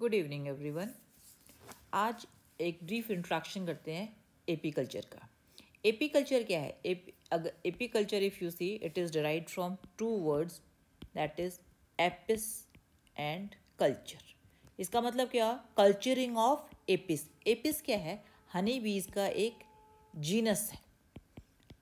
Good evening everyone आज एक brief introduction करते हैं एपी कल्चर का एपी कल्चर क्या है एपी अगर apiculture if you see it is derive from two words that is apis and culture इसका मतलब क्या कल्चरिंग ऑफ एपिस एपिस क्या है हनी बीज का एक जीनस है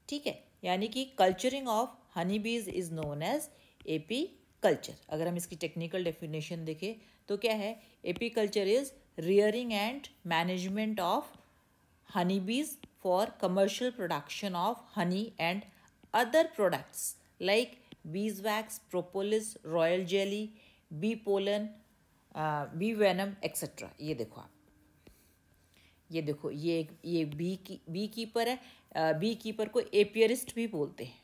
ठीक है यानी कि culturing of honey bees is known as apiculture अगर हम इसकी टेक्निकल डेफिनेशन देखें तो क्या है apiculture is rearing and management of honey bees for commercial production of honey and other products like beeswax propolis royal jelly bee pollen bee venom etcetera ये देखो आप ये देखो ये ये बी की बी कीपर है आ, बी कीपर को एपियरिस्ट भी बोलते हैं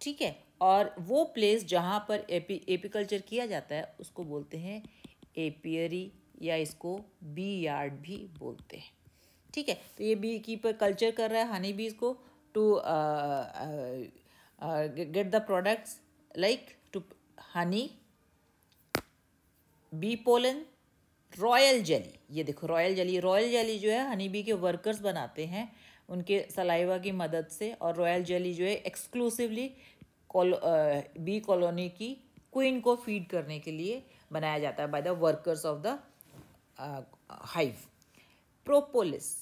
ठीक है और वो प्लेस जहाँ पर एपी एपीकल्चर किया जाता है उसको बोलते हैं एपियरी या इसको बी यार्ड भी बोलते हैं ठीक है तो ये बी कीपर कल्चर कर रहा है हनी बीज को to get the products like to honey bee pollen royal jelly ये देखो रॉयल जेली रॉयल जेली जो है हनी बी के वर्कर्स बनाते हैं उनके सलाइवा की मदद से और रॉयल जेली जो है एक्सक्लूसिवली कॉलो बी कॉलोनी की क्वीन को फीड करने के लिए बनाया जाता है by the workers of the hive propolis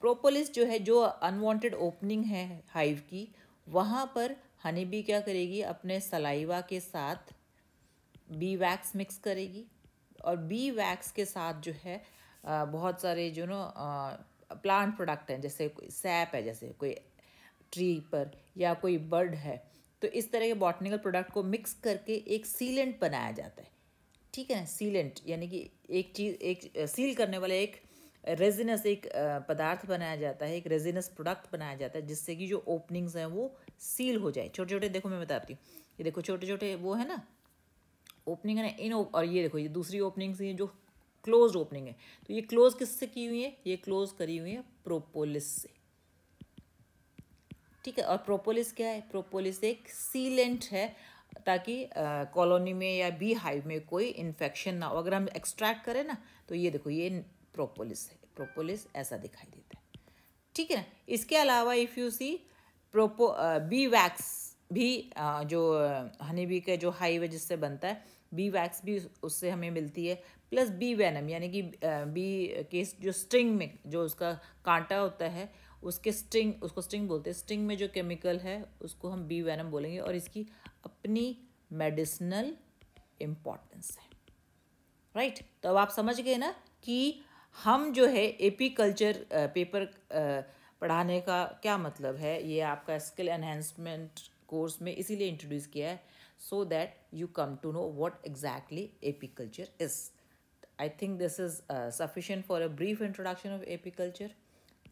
propolis जो है जो अनवांटेड ओपनिंग है हाइव की वहाँ पर हनी बी क्या करेगी अपने सलाइवा के साथ बी वैक्स मिक्स करेगी और बी वैक्स के साथ जो है बहुत सारे जो नो प्लांट प्रोडक्ट हैं जैसे कोई सैप है जैसे कोई ट्री पर या कोई बर्ड है तो इस तरह के बॉटनिकल प्रोडक्ट को मिक्स करके एक सीलेंट बनाया जाता है ठीक है ना सीलेंट यानी कि एक चीज़ एक सील करने वाला एक रेजिनस एक पदार्थ बनाया जाता है एक रेजिनस प्रोडक्ट बनाया जाता है जिससे कि जो ओपनिंग्स हैं वो सील हो जाए छोटे छोटे देखो मैं बताती हूँ ये देखो छोटे छोटे वो है ना ओपनिंग है ना इन और ये देखो ये दूसरी ओपनिंग्स हैं जो क्लोज ओपनिंग है तो ये क्लोज किससे की हुई है ये क्लोज करी हुई है प्रोपोलिस से ठीक है और प्रोपोलिस क्या है प्रोपोलिस एक सीलेंट है ताकि कॉलोनी में या बी हाइव में कोई इन्फेक्शन ना हो अगर हम एक्सट्रैक्ट करें ना तो ये देखो ये प्रोपोलिस है प्रोपोलिस ऐसा दिखाई देता है ठीक है ना इसके अलावा इफ़ यू सी प्रोपो बी वैक्स भी आ, जो हनी बी का जो हाइव है जिससे बनता है बी वैक्स भी उससे हमें मिलती है प्लस बी वैनम यानी कि बी के जो स्ट्रिंग में जो उसका कांटा होता है उसके स्ट्रिंग उसको स्ट्रिंग बोलते हैं स्ट्रिंग में जो केमिकल है उसको हम बी वैनम बोलेंगे और इसकी अपनी मेडिसिनल इम्पॉर्टेंस है राइट right? तो अब आप समझ गए ना कि हम जो है एपी कल्चर पेपर पढ़ाने का क्या मतलब है ये आपका स्किल एनहेंसमेंट कोर्स में इसीलिए इंट्रोड्यूस किया है so that you come to know what exactly apiculture is I think this is sufficient for a brief introduction of of